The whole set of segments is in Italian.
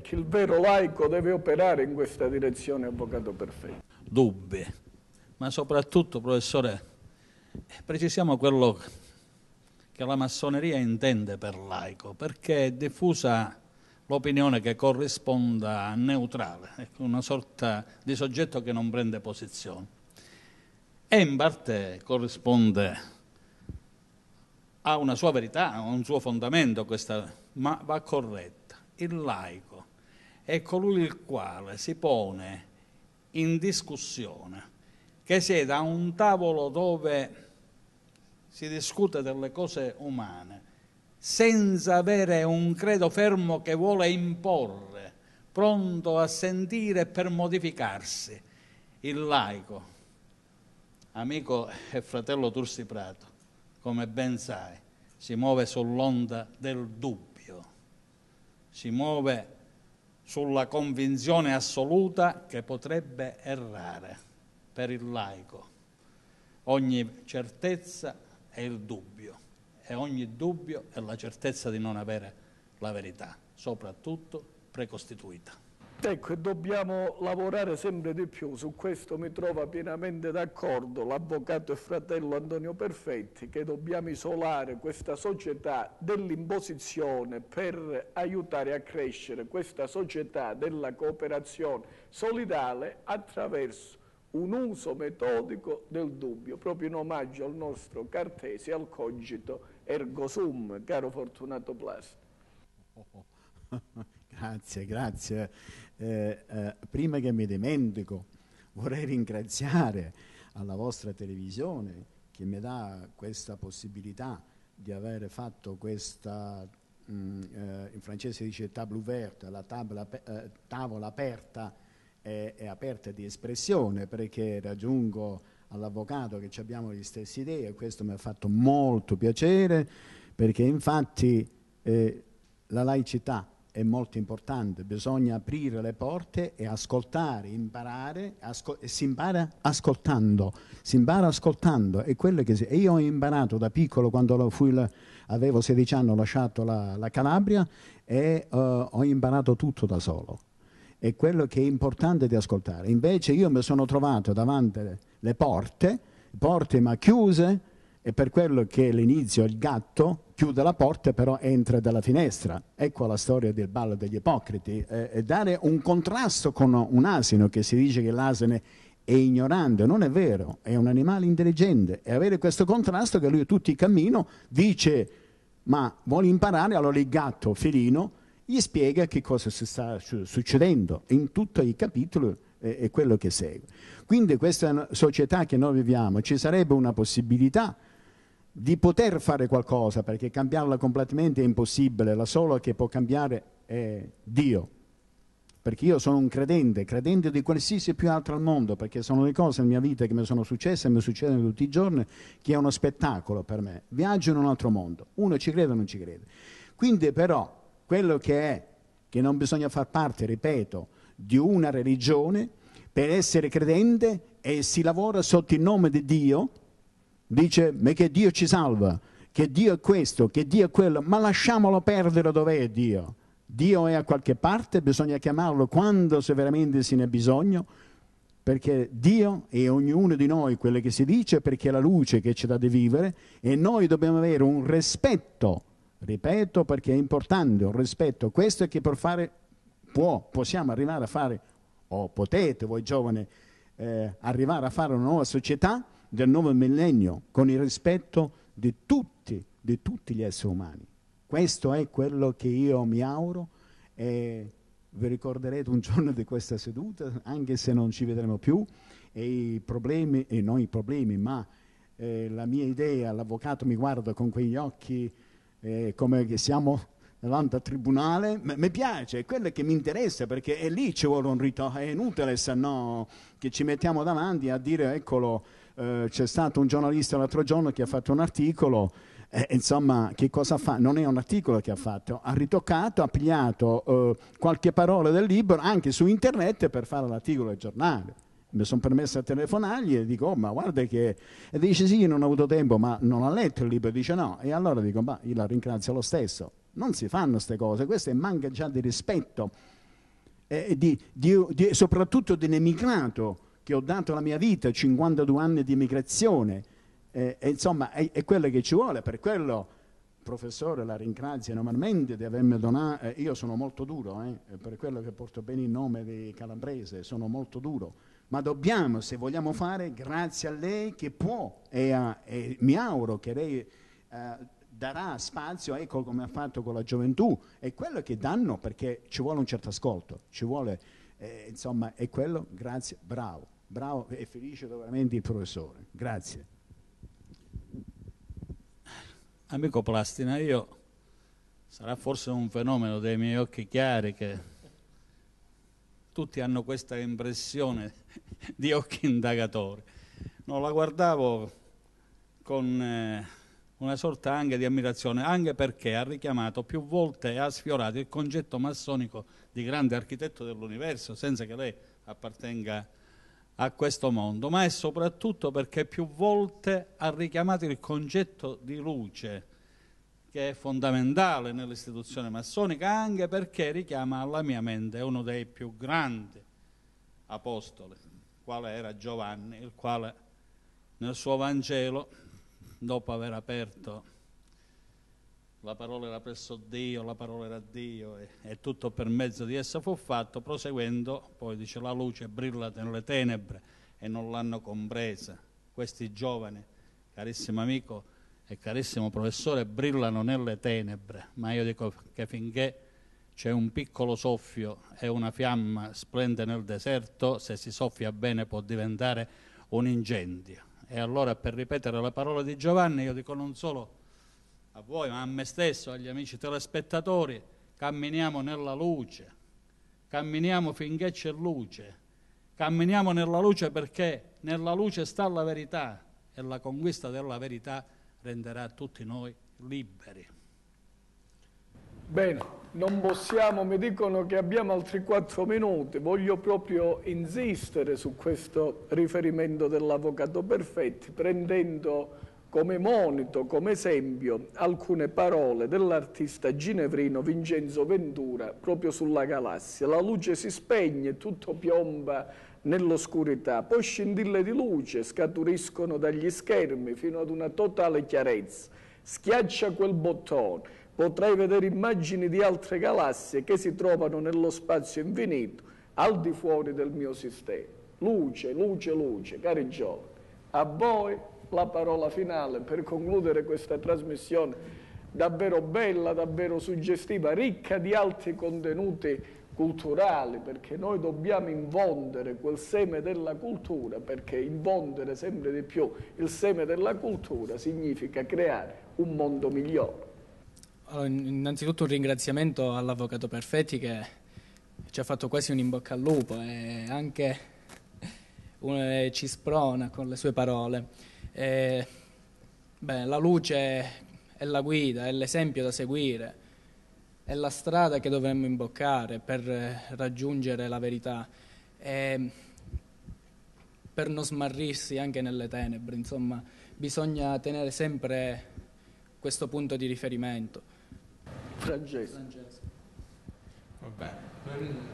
che il vero laico deve operare in questa direzione, avvocato perfetto. Dubbi, ma soprattutto, professore, eh, precisiamo quello che la massoneria intende per laico, perché è diffusa l'opinione che corrisponda a neutrale, ecco, una sorta di soggetto che non prende posizione. E in parte corrisponde a una sua verità, a un suo fondamento, questa, ma va corretta. Il laico è colui il quale si pone in discussione, che siede a un tavolo dove si discute delle cose umane, senza avere un credo fermo che vuole imporre, pronto a sentire per modificarsi, il laico, amico e fratello Tursi Prato, come ben sai, si muove sull'onda del dubbio, si muove sulla convinzione assoluta che potrebbe errare per il laico. Ogni certezza è il dubbio e ogni dubbio è la certezza di non avere la verità, soprattutto precostituita. Ecco, dobbiamo lavorare sempre di più, su questo mi trova pienamente d'accordo l'avvocato e fratello Antonio Perfetti, che dobbiamo isolare questa società dell'imposizione per aiutare a crescere questa società della cooperazione solidale attraverso un uso metodico del dubbio, proprio in omaggio al nostro Cartesi, al cogito ergo sum, caro Fortunato Plast. grazie, grazie. Eh, eh, prima che mi dimentico, vorrei ringraziare alla vostra televisione che mi dà questa possibilità di aver fatto questa, mh, mm, eh, in francese dice table ouverte, la tabla, eh, tavola aperta e, e aperta di espressione, perché raggiungo all'avvocato che abbiamo le stesse idee e questo mi ha fatto molto piacere perché infatti eh, la laicità è molto importante, bisogna aprire le porte e ascoltare, imparare, asco si impara ascoltando, si impara ascoltando, è quello che si... E io ho imparato da piccolo quando la... avevo 16 anni, ho lasciato la, la Calabria e uh, ho imparato tutto da solo. È quello che è importante di ascoltare. Invece io mi sono trovato davanti le porte, porte ma chiuse, e per quello che l'inizio, il gatto chiude la porta però entra dalla finestra. Ecco la storia del ballo degli ipocriti. Eh, eh, dare un contrasto con un asino che si dice che l'asino è ignorante, non è vero, è un animale intelligente e avere questo contrasto che lui tutti i cammino dice ma vuole imparare, allora il gatto felino gli spiega che cosa si sta succedendo in tutto il capitolo e quello che segue. Quindi questa società che noi viviamo ci sarebbe una possibilità di poter fare qualcosa, perché cambiarla completamente è impossibile, la sola che può cambiare è Dio. Perché io sono un credente, credente di qualsiasi più altro al mondo, perché sono le cose nella mia vita che mi sono successe e mi succedono tutti i giorni, che è uno spettacolo per me. Viaggio in un altro mondo, uno ci crede o non ci crede. Quindi però quello che è, che non bisogna far parte, ripeto, di una religione, per essere credente e eh, si lavora sotto il nome di Dio, dice ma che Dio ci salva, che Dio è questo, che Dio è quello, ma lasciamolo perdere dove è Dio. Dio è a qualche parte, bisogna chiamarlo quando se veramente se ne ha bisogno, perché Dio è ognuno di noi, quello che si dice, perché è la luce che ci dà di vivere e noi dobbiamo avere un rispetto, ripeto perché è importante, un rispetto, questo è che per fare può, possiamo arrivare a fare, o potete voi giovani, eh, arrivare a fare una nuova società del nuovo millennio con il rispetto di tutti, di tutti gli esseri umani. Questo è quello che io mi auguro e vi ricorderete un giorno di questa seduta, anche se non ci vedremo più, e i problemi, e non i problemi, ma eh, la mia idea, l'avvocato mi guarda con quegli occhi eh, come che siamo davanti al tribunale, mi piace, è quello che mi interessa perché è lì ci vuole un ritorno, è inutile se no che ci mettiamo davanti a dire eccolo eh, c'è stato un giornalista l'altro giorno che ha fatto un articolo, eh, insomma che cosa fa? Non è un articolo che ha fatto, ha ritoccato, ha pigliato eh, qualche parola del libro anche su internet per fare l'articolo del giornale mi sono permesso a telefonargli e dico oh, ma guarda che e dice sì io non ho avuto tempo ma non ha letto il libro e dice no e allora dico ma io la ringrazio lo stesso non si fanno queste cose questo è manca già di rispetto eh, di, di, di, soprattutto dell'emigrato che ho dato la mia vita, 52 anni di immigrazione, eh, e insomma è, è, quello che ci vuole, per quello professore la ringrazio enormemente di avermi donato, eh, io sono molto duro, eh, per quello che porto bene il nome di Calabrese, sono molto duro, ma dobbiamo, se vogliamo fare, grazie a lei che può e, a, e mi auguro che lei eh, darà spazio, ecco come ha fatto con la gioventù, è quello che danno perché ci vuole un certo ascolto, ci vuole, eh, insomma, è quello, grazie, bravo bravo e felice veramente il professore. Grazie. Amico Plastina, io sarà forse un fenomeno dei miei occhi chiari che tutti hanno questa impressione di occhi indagatori. Non la guardavo con eh, una sorta anche di ammirazione, anche perché ha richiamato più volte e ha sfiorato il concetto massonico di grande architetto dell'universo, senza che lei appartenga a a questo mondo, ma è soprattutto perché più volte ha richiamato il concetto di luce, che è fondamentale nell'istituzione massonica, anche perché richiama alla mia mente uno dei più grandi apostoli, quale era Giovanni, il quale nel suo Vangelo, dopo aver aperto la parola era presso Dio, la parola era Dio e, e, tutto per mezzo di essa fu fatto, proseguendo poi dice la luce brilla nelle tenebre e non l'hanno compresa. Questi giovani, carissimo amico e carissimo professore, brillano nelle tenebre, ma io dico che finché c'è un piccolo soffio e una fiamma splende nel deserto, se si soffia bene può diventare un incendio. E allora per ripetere la parola di Giovanni io dico non solo a voi, ma a me stesso, agli amici telespettatori, camminiamo nella luce, camminiamo finché c'è luce, camminiamo nella luce perché nella luce sta la verità e la conquista della verità renderà tutti noi liberi. Bene, non possiamo, mi dicono che abbiamo altri quattro minuti, voglio proprio insistere su questo riferimento dell'Avvocato Perfetti, prendendo come monito, come esempio, alcune parole dell'artista ginevrino Vincenzo Ventura proprio sulla galassia. La luce si spegne, tutto piomba nell'oscurità, poi scintille di luce scaturiscono dagli schermi fino ad una totale chiarezza. Schiaccia quel bottone, potrai vedere immagini di altre galassie che si trovano nello spazio infinito, al di fuori del mio sistema. Luce, luce, luce, cari giovani, a voi la parola finale per concludere questa trasmissione davvero bella, davvero suggestiva, ricca di altri contenuti culturali, perché noi dobbiamo invondere quel seme della cultura, perché invondere sempre di più il seme della cultura significa creare un mondo migliore. Allora, innanzitutto un ringraziamento all'Avvocato Perfetti che ci ha fatto quasi un in bocca al lupo e anche eh, ci sprona con le sue parole. E, beh, la luce è la guida, è l'esempio da seguire, è la strada che dovremmo imboccare per raggiungere la verità e per non smarrirsi anche nelle tenebre, insomma, bisogna tenere sempre questo punto di riferimento. Francesco. Francesco.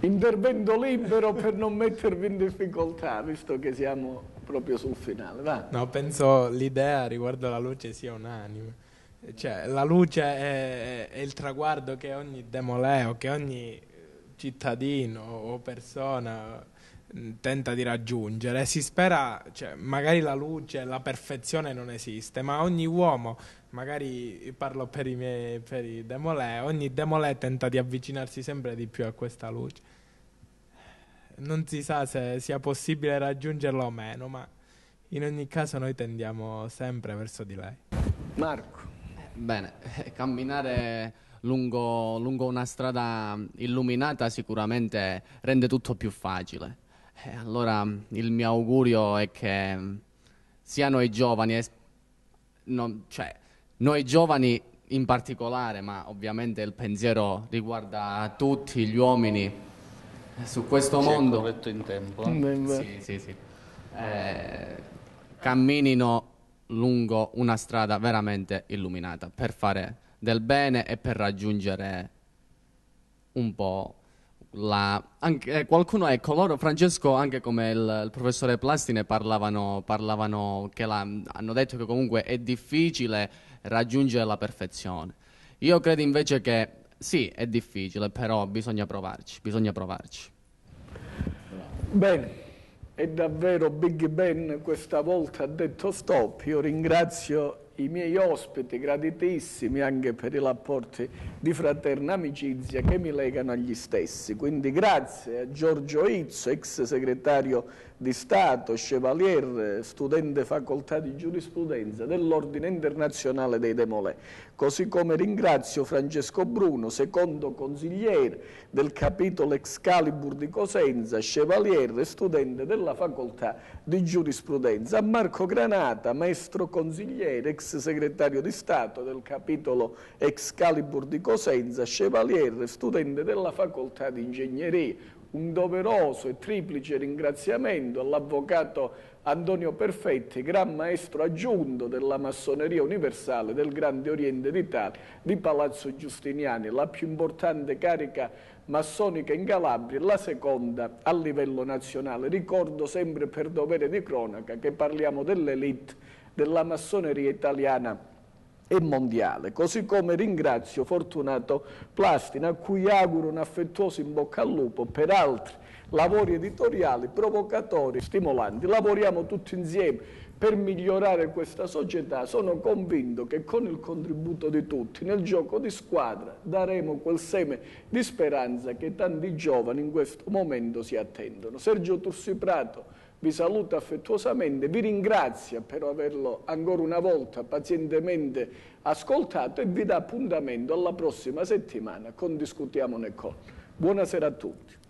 Intervento libero per non mettervi in difficoltà, visto che siamo proprio sul finale. Va. No, penso l'idea riguardo alla luce sia unanime. Cioè, la luce è, è il traguardo che ogni demoleo, che ogni eh, cittadino o persona Mm, tenta di raggiungere. Si spera, cioè, magari la luce, la perfezione non esiste, ma ogni uomo, magari parlo per i miei per i demolè, ogni demolè tenta di avvicinarsi sempre di più a questa luce. Non si sa se sia possibile raggiungerla o meno, ma in ogni caso noi tendiamo sempre verso di lei. Marco. Bene, eh, camminare lungo, lungo una strada illuminata sicuramente rende tutto più facile eh, allora il mio augurio è che sia noi giovani, non, cioè noi giovani in particolare, ma ovviamente il pensiero riguarda tutti gli uomini eh, su questo C'è mondo. corretto in tempo. Eh? Sì, sì, sì. Eh, camminino lungo una strada veramente illuminata per fare del bene e per raggiungere un po' la, anche, eh, qualcuno, ecco, loro, Francesco, anche come il, il professore Plastine, parlavano, parlavano che la, hanno detto che comunque è difficile raggiungere la perfezione. Io credo invece che sì, è difficile, però bisogna provarci, bisogna provarci. Bene, è davvero Big Ben questa volta ha detto stop, io ringrazio i miei ospiti graditissimi anche per i rapporti di fraterna amicizia che mi legano agli stessi. Quindi grazie a Giorgio Izzo, ex segretario di Stato, chevalier, studente facoltà di giurisprudenza dell'Ordine Internazionale dei Demolè, così come ringrazio Francesco Bruno, secondo consigliere del capitolo Excalibur di Cosenza, chevalier e studente della facoltà di giurisprudenza, a Marco Granata, maestro consigliere, ex segretario di Stato del capitolo Excalibur di Cosenza, Chevalier, studente della facoltà di ingegneria. Un doveroso e triplice ringraziamento all'avvocato Antonio Perfetti, gran maestro aggiunto della massoneria universale del Grande Oriente d'Italia di Palazzo Giustiniani, la più importante carica massonica in Calabria e la seconda a livello nazionale. Ricordo sempre per dovere di cronaca che parliamo dell'elite della massoneria italiana e mondiale, così come ringrazio Fortunato Plastina a cui auguro un affettuoso in bocca al lupo per altri lavori editoriali provocatori, stimolanti. Lavoriamo tutti insieme per migliorare questa società. Sono convinto che con il contributo di tutti nel gioco di squadra daremo quel seme di speranza che tanti giovani in questo momento si attendono. Sergio Tursi Prato vi saluta affettuosamente, vi ringrazia per averlo ancora una volta pazientemente ascoltato e vi dà appuntamento alla prossima settimana con Discutiamone con. Buonasera a tutti.